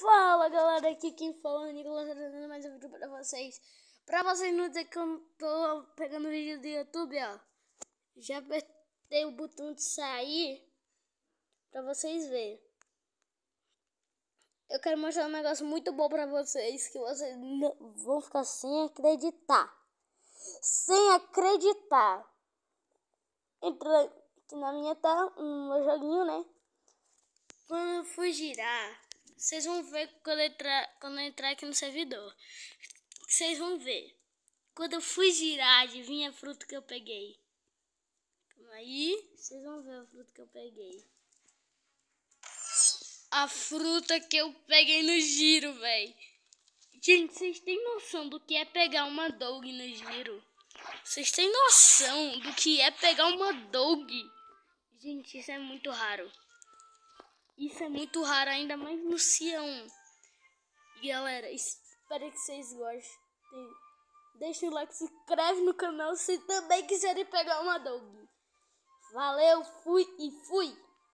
Fala galera, aqui quem fala é o Nicolas trazendo tá mais um vídeo pra vocês. Pra vocês não dizer que eu tô pegando vídeo do YouTube, ó. Já apertei o botão de sair pra vocês verem. Eu quero mostrar um negócio muito bom pra vocês que vocês vão ficar sem acreditar. Sem acreditar. Entra aqui na minha tá um joguinho, né? Quando eu fui girar vocês vão ver quando eu, entrar, quando eu entrar aqui no servidor. Vocês vão ver. Quando eu fui girar, adivinha a fruta que eu peguei. Aí, vocês vão ver a fruta que eu peguei. A fruta que eu peguei no giro, velho. Gente, vocês têm noção do que é pegar uma dog no giro? Vocês têm noção do que é pegar uma dog? Gente, isso é muito raro. Isso é muito raro, ainda mais no Sião. Galera, espero que vocês gostem. Deixa o like, se inscreve no canal se também quiserem pegar uma dog. Valeu, fui e fui!